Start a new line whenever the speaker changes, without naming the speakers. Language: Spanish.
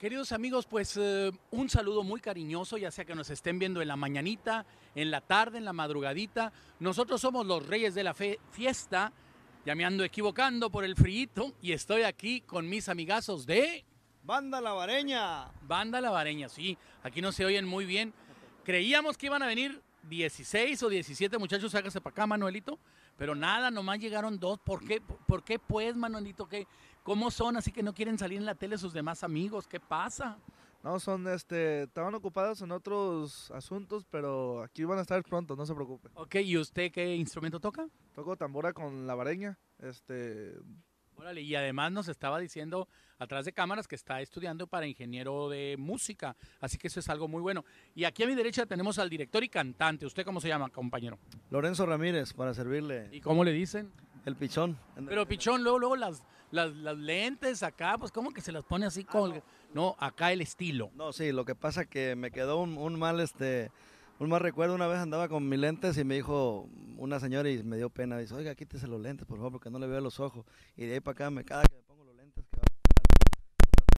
Queridos amigos, pues eh, un saludo muy cariñoso, ya sea que nos estén viendo en la mañanita, en la tarde, en la madrugadita. Nosotros somos los reyes de la fiesta. Ya me ando equivocando por el frío y estoy aquí con mis amigazos de... Banda Lavareña. Banda Lavareña, sí. Aquí no se oyen muy bien. Creíamos que iban a venir 16 o 17 muchachos, hágase para acá, Manuelito. Pero nada, nomás llegaron dos. ¿Por qué, por qué pues, Manuelito? ¿Qué, ¿Cómo son así que no quieren salir en la tele sus demás amigos? ¿Qué pasa?
No, son, este, estaban ocupados en otros asuntos, pero aquí van a estar pronto, no se preocupe.
Ok, ¿y usted qué instrumento
toca? Toco tambora con la vareña, este,
y además nos estaba diciendo atrás de cámaras que está estudiando para ingeniero de música, así que eso es algo muy bueno. Y aquí a mi derecha tenemos al director y cantante. ¿Usted cómo se llama, compañero?
Lorenzo Ramírez, para
servirle. ¿Y
cómo le dicen? El pichón.
Pero pichón, luego, luego las, las, lentes acá, pues ¿cómo que se las pone así ah, No. acá el estilo. No, sí, lo que pasa que me quedó
un, un mal este un más recuerdo, una vez andaba con mis lentes y me dijo una señora y me dio pena. Dice, oiga, quítese los lentes, por favor, porque no le veo los ojos. Y de ahí para acá, me, caga.